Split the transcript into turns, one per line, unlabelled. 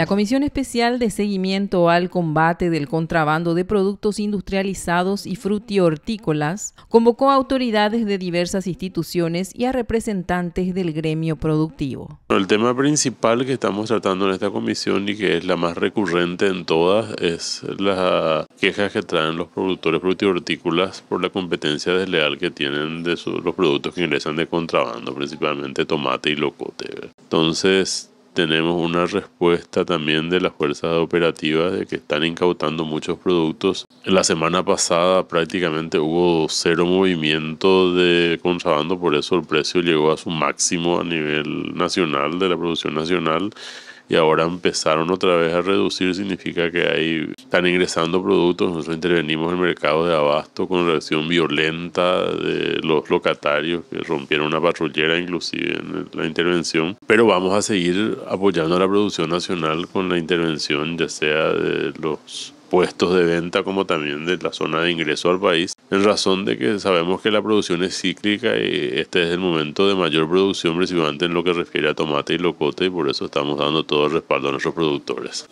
La Comisión Especial de Seguimiento al Combate del Contrabando de Productos Industrializados y Frutihortícolas convocó a autoridades de diversas instituciones y a representantes del gremio productivo.
El tema principal que estamos tratando en esta comisión y que es la más recurrente en todas es las quejas que traen los productores frutihortícolas por la competencia desleal que tienen de los productos que ingresan de contrabando, principalmente tomate y locote. Entonces, tenemos una respuesta también de las fuerzas operativas de que están incautando muchos productos. La semana pasada prácticamente hubo cero movimiento de contrabando, por eso el precio llegó a su máximo a nivel nacional de la producción nacional y ahora empezaron otra vez a reducir, significa que ahí están ingresando productos. Nosotros intervenimos en el mercado de abasto con reacción violenta de los locatarios que rompieron una patrullera inclusive en la intervención. Pero vamos a seguir apoyando a la producción nacional con la intervención ya sea de los puestos de venta como también de la zona de ingreso al país, en razón de que sabemos que la producción es cíclica y este es el momento de mayor producción principalmente en lo que refiere a tomate y locote y por eso estamos dando todo el respaldo a nuestros productores.